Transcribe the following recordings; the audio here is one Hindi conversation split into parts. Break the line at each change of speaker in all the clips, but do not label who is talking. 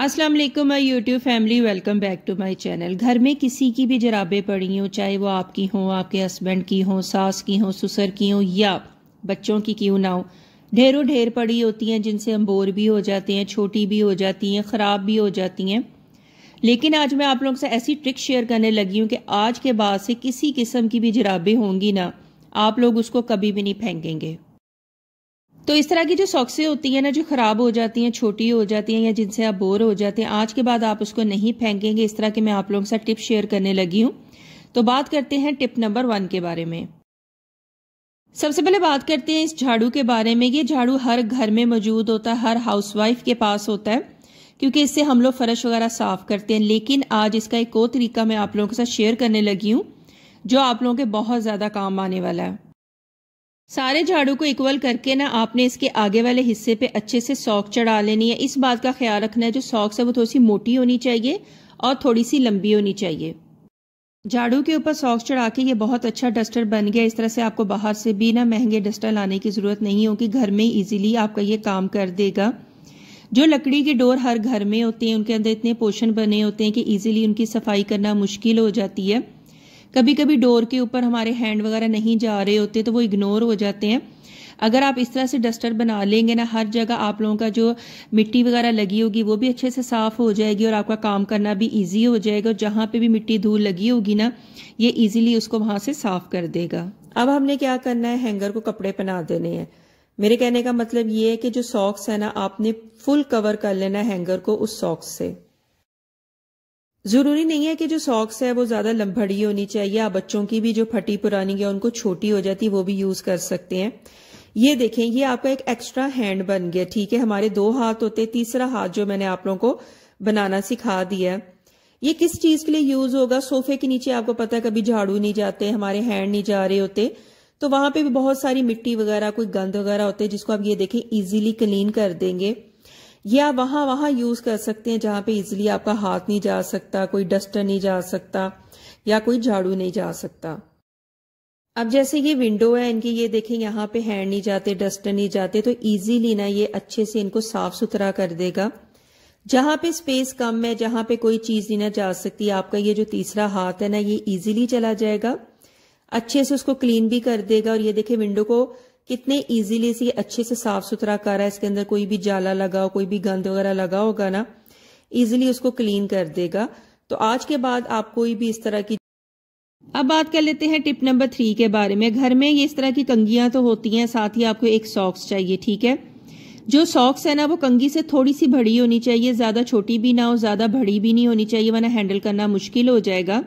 अस्सलाम वालेकुम my YouTube family welcome back to my channel घर में किसी की भी जराबें पड़ी हो चाहे वो आपकी हों आपके हस्बैंड की हों सास की हों ससुर की हों या बच्चों की क्यों ना हो ढेरों ढेर पड़ी होती हैं जिनसे हम बोर भी हो जाते हैं छोटी भी हो जाती हैं ख़राब भी हो जाती हैं लेकिन आज मैं आप लोगों से ऐसी ट्रिक शेयर करने लगी हूँ कि आज के बाद से किसी किस्म की भी जराबें होंगी ना आप लोग उसको कभी भी नहीं फेंकेंगे तो इस तरह की जो सॉक्सें होती हैं ना जो ख़राब हो जाती हैं छोटी हो जाती हैं या जिनसे आप बोर हो जाते हैं आज के बाद आप उसको नहीं फेंकेंगे इस तरह के मैं आप लोगों के साथ टिप शेयर करने लगी हूँ तो बात करते हैं टिप नंबर वन के बारे में सबसे पहले बात करते हैं इस झाड़ू के बारे में ये झाड़ू हर घर में मौजूद होता है हर हाउस के पास होता है क्योंकि इससे हम लोग फर्श वगैरह साफ करते हैं लेकिन आज इसका एक और तरीका मैं आप लोगों के साथ शेयर करने लगी हूँ जो आप लोगों के बहुत ज़्यादा काम आने वाला है सारे झाड़ू को इक्वल करके ना आपने इसके आगे वाले हिस्से पे अच्छे से सॉक चढ़ा लेनी है इस बात का ख्याल रखना है जो सॉक्स है वो थोड़ी सी मोटी होनी चाहिए और थोड़ी सी लंबी होनी चाहिए झाड़ू के ऊपर सॉक्स चढ़ा के ये बहुत अच्छा डस्टर बन गया इस तरह से आपको बाहर से भी ना महंगे डस्टर लाने की ज़रूरत नहीं होगी घर में इजिली आपका ये काम कर देगा जो लकड़ी के डोर हर घर में होते हैं उनके अंदर इतने पोषण बने होते हैं कि इजिली उनकी सफाई करना मुश्किल हो जाती है कभी कभी डोर के ऊपर हमारे हैंड वगैरह नहीं जा रहे होते तो वो इग्नोर हो जाते हैं अगर आप इस तरह से डस्टर बना लेंगे ना हर जगह आप लोगों का जो मिट्टी वगैरह लगी होगी वो भी अच्छे से साफ हो जाएगी और आपका काम करना भी ईजी हो जाएगा और जहाँ पे भी मिट्टी धूल लगी होगी ना ये इजीली उसको वहां से साफ कर देगा अब हमने क्या करना है हैंगर को कपड़े पहना देने हैं मेरे कहने का मतलब ये है कि जो सॉक्स है ना आपने फुल कवर कर लेना हैंगर को उस सॉक्स से ज़रूरी नहीं है कि जो सॉक्स है वो ज़्यादा लंबड़ी होनी चाहिए आप बच्चों की भी जो फटी पुरानी है उनको छोटी हो जाती वो भी यूज़ कर सकते हैं ये देखें ये आपका एक एक्स्ट्रा हैंड बन गया ठीक है हमारे दो हाथ होते तीसरा हाथ जो मैंने आप लोगों को बनाना सिखा दिया ये किस चीज़ के लिए यूज़ होगा सोफे के नीचे आपको पता है कभी झाड़ू नहीं जाते हमारे हैंड नहीं जा रहे होते तो वहां पे भी बहुत सारी मिट्टी वगैरह कोई गंद वगैरह होते हैं जिसको आप ये देखें इजीली क्लीन कर देंगे आप वहां वहां यूज कर सकते हैं जहां पे इजिली आपका हाथ नहीं जा सकता कोई डस्टर नहीं जा सकता या कोई झाड़ू नहीं जा सकता अब जैसे ये विंडो है इनकी ये देखें यहाँ पे हैंड नहीं जाते डस्टर नहीं जाते तो इजीली ना ये अच्छे से इनको साफ सुथरा कर देगा जहां पे स्पेस कम है जहां पे कोई चीज नहीं ना जा सकती आपका ये जो तीसरा हाथ है ना ये इजीली चला जाएगा अच्छे से उसको क्लीन भी कर देगा और ये देखे विंडो को कितने इजीली इसे अच्छे से साफ सुथरा कर रहा है इसके अंदर कोई भी जाला लगा हो कोई भी गंद वगैरह लगा होगा ना इजीली उसको क्लीन कर देगा तो आज के बाद आप कोई भी इस तरह की अब बात कर लेते हैं टिप नंबर थ्री के बारे में घर में ये इस तरह की कंगियां तो होती हैं साथ ही आपको एक सॉक्स चाहिए ठीक है जो सॉक्स है ना वो कंगी से थोड़ी सी बड़ी होनी चाहिए ज़्यादा छोटी भी ना हो ज़्यादा बड़ी भी नहीं होनी चाहिए वरना हैंडल करना मुश्किल हो जाएगा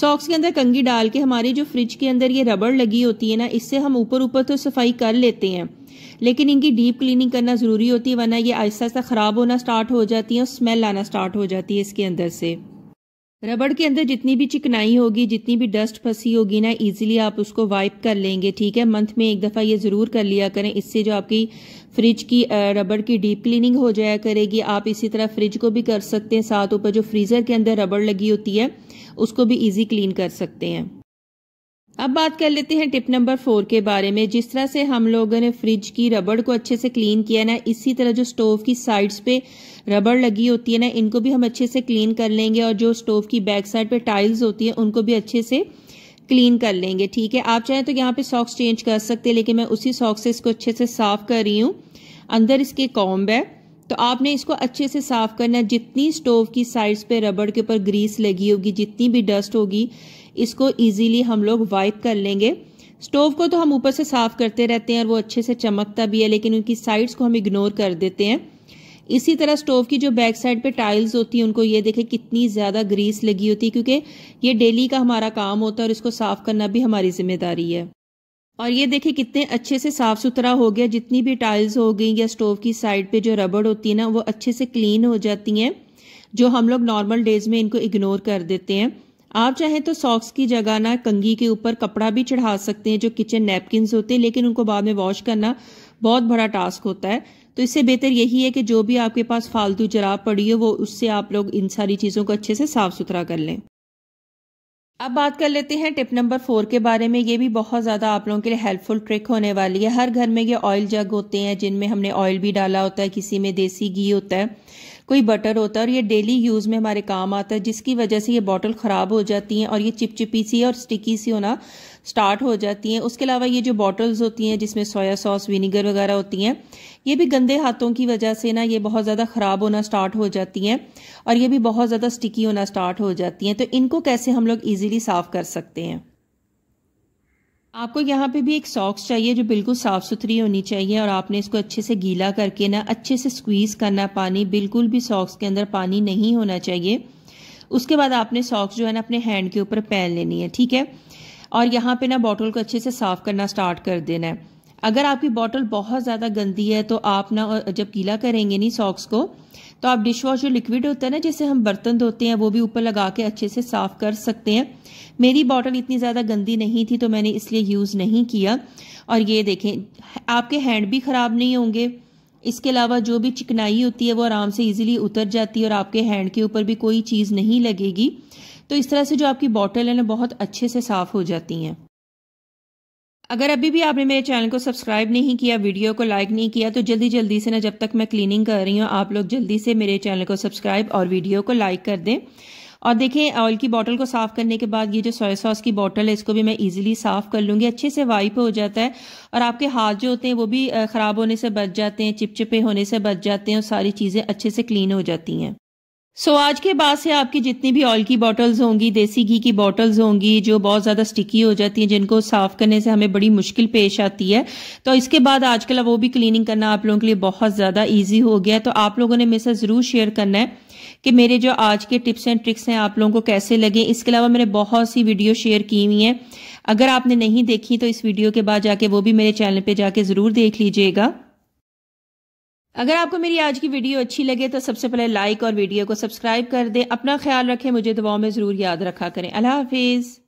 सॉक्स के अंदर कंगी डाल के हमारी जो फ्रिज के अंदर ये रबड़ लगी होती है ना इससे हम ऊपर ऊपर तो सफाई कर लेते हैं लेकिन इनकी डीप क्लीनिंग करना ज़रूरी होती है वरना ये आहिस्ता आहिस्ता ख़राब होना स्टार्ट हो जाती है और स्मेल आना स्टार्ट हो जाती है इसके अंदर से रबड़ के अंदर जितनी भी चिकनाई होगी जितनी भी डस्ट फंसी होगी ना इजीली आप उसको वाइप कर लेंगे ठीक है मंथ में एक दफ़ा ये ज़रूर कर लिया करें इससे जो आपकी फ्रिज की रबड़ की डीप क्लीनिंग हो जाया करेगी आप इसी तरह फ्रिज को भी कर सकते हैं साथ ऊपर जो फ्रीज़र के अंदर रबड़ लगी होती है उसको भी ईजी क्लीन कर सकते हैं अब बात कर लेते हैं टिप नंबर फोर के बारे में जिस तरह से हम लोगों ने फ्रिज की रबड़ को अच्छे से क्लीन किया ना इसी तरह जो स्टोव की साइड्स पे रबड़ लगी होती है ना इनको भी हम अच्छे से क्लीन कर लेंगे और जो स्टोव की बैक साइड पे टाइल्स होती है उनको भी अच्छे से क्लीन कर लेंगे ठीक है आप चाहें तो यहाँ पे सॉक्स चेंज कर सकते हैं लेकिन मैं उसी सॉक्स से इसको अच्छे से साफ कर रही हूँ अंदर इसके कॉम्ब है तो आपने इसको अच्छे से साफ़ करना है जितनी स्टोव की साइड्स पे रबड़ के ऊपर ग्रीस लगी होगी जितनी भी डस्ट होगी इसको इजीली हम लोग वाइप कर लेंगे स्टोव को तो हम ऊपर से साफ़ करते रहते हैं और वो अच्छे से चमकता भी है लेकिन उनकी साइड्स को हम इग्नोर कर देते हैं इसी तरह स्टोव की जो बैक साइड पे टाइल्स होती हैं उनको ये देखें कितनी ज़्यादा ग्रीस लगी होती है क्योंकि ये डेली का हमारा काम होता है और इसको साफ़ करना भी हमारी जिम्मेदारी है और ये देखिए कितने अच्छे से साफ़ सुथरा हो गया जितनी भी टाइल्स हो गई या स्टोव की साइड पे जो रबड़ होती है ना वो अच्छे से क्लीन हो जाती हैं जो हम लोग नॉर्मल डेज में इनको इग्नोर कर देते हैं आप चाहें तो सॉक्स की जगह ना कंगी के ऊपर कपड़ा भी चढ़ा सकते हैं जो किचन नैपकिन होते हैं लेकिन उनको बाद में वॉश करना बहुत बड़ा टास्क होता है तो इससे बेहतर यही है कि जो भी आपके पास फालतू जराब पड़ी हो वो उससे आप लोग इन सारी चीज़ों को अच्छे से साफ़ सुथरा कर लें अब बात कर लेते हैं टिप नंबर फोर के बारे में ये भी बहुत ज़्यादा आप लोगों के लिए हेल्पफुल ट्रिक होने वाली है हर घर में ये ऑयल जग होते हैं जिनमें हमने ऑयल भी डाला होता है किसी में देसी घी होता है कोई बटर होता है और ये डेली यूज़ में हमारे काम आता है जिसकी वजह से ये बॉटल ख़राब हो जाती हैं और ये चिपचिपी सी और स्टिकी सी होना स्टार्ट हो जाती हैं उसके अलावा ये जो बॉटल्स होती हैं जिसमें सोया सॉस विनीगर वगैरह होती हैं ये भी गंदे हाथों की वजह से ना ये बहुत ज़्यादा ख़राब होना स्टार्ट हो जाती हैं और ये भी बहुत ज़्यादा स्टिकी होना स्टार्ट हो जाती हैं तो इनको कैसे हम लोग ईजिली साफ़ कर सकते हैं आपको यहाँ पे भी एक सॉक्स चाहिए जो बिल्कुल साफ़ सुथरी होनी चाहिए और आपने इसको अच्छे से गीला करके ना अच्छे से स्क्वीज़ करना पानी बिल्कुल भी सॉक्स के अंदर पानी नहीं होना चाहिए उसके बाद आपने सॉक्स जो है ना अपने हैंड के ऊपर पहन लेनी है ठीक है और यहाँ पे ना बॉटल को अच्छे से साफ़ करना स्टार्ट कर देना है अगर आपकी बॉटल बहुत ज़्यादा गंदी है तो आप ना जब गीला करेंगे नहीं सॉक्स को तो आप डिश वॉश जो लिक्विड होता है ना जैसे हम बर्तन धोते हैं वो भी ऊपर लगा के अच्छे से साफ़ कर सकते हैं मेरी बॉटल इतनी ज़्यादा गंदी नहीं थी तो मैंने इसलिए यूज़ नहीं किया और ये देखें आपके हैंड भी ख़राब नहीं होंगे इसके अलावा जो भी चिकनाई होती है वो आराम से इजीली उतर जाती है और आपके हैंड के ऊपर भी कोई चीज़ नहीं लगेगी तो इस तरह से जो आपकी बॉटल है ना बहुत अच्छे से साफ़ हो जाती हैं अगर अभी भी आपने मेरे चैनल को सब्सक्राइब नहीं किया वीडियो को लाइक नहीं किया तो जल्दी जल्दी से ना जब तक मैं क्लीनिंग कर रही हूँ आप लोग जल्दी से मेरे चैनल को सब्सक्राइब और वीडियो को लाइक कर दें और देखें ऑयल की बोतल को साफ़ करने के बाद ये जो सोया सॉस की बोतल है इसको भी मैं इजीली साफ़ कर लूँगी अच्छे से वाइप हो जाता है और आपके हाथ जो होते हैं वो भी ख़राब होने से बच जाते हैं चिपचिपे होने से बच जाते हैं और सारी चीज़ें अच्छे से क्लीन हो जाती हैं सो so, आज के बाद से आपकी जितनी भी ऑयल की बॉटल्स होंगी देसी घी की बॉटल्स होंगी जो बहुत ज़्यादा स्टिकी हो जाती हैं जिनको साफ़ करने से हमें बड़ी मुश्किल पेश आती है तो इसके बाद आजकल वो भी क्लीनिंग करना आप लोगों के लिए बहुत ज़्यादा ईजी हो गया है तो आप लोगों ने मेरे साथ ज़रूर शेयर करना है कि मेरे जो आज के टिप्स एंड ट्रिक्स हैं आप लोगों को कैसे लगे इसके अलावा मैंने बहुत सी वीडियो शेयर की हुई हैं अगर आपने नहीं देखी तो इस वीडियो के बाद जाके वो भी मेरे चैनल पर जाके ज़रूर देख लीजिएगा अगर आपको मेरी आज की वीडियो अच्छी लगे तो सबसे पहले लाइक और वीडियो को सब्सक्राइब कर दें अपना ख्याल रखें मुझे दुआओं में ज़रूर याद रखा करें अल्लाह हाफिज़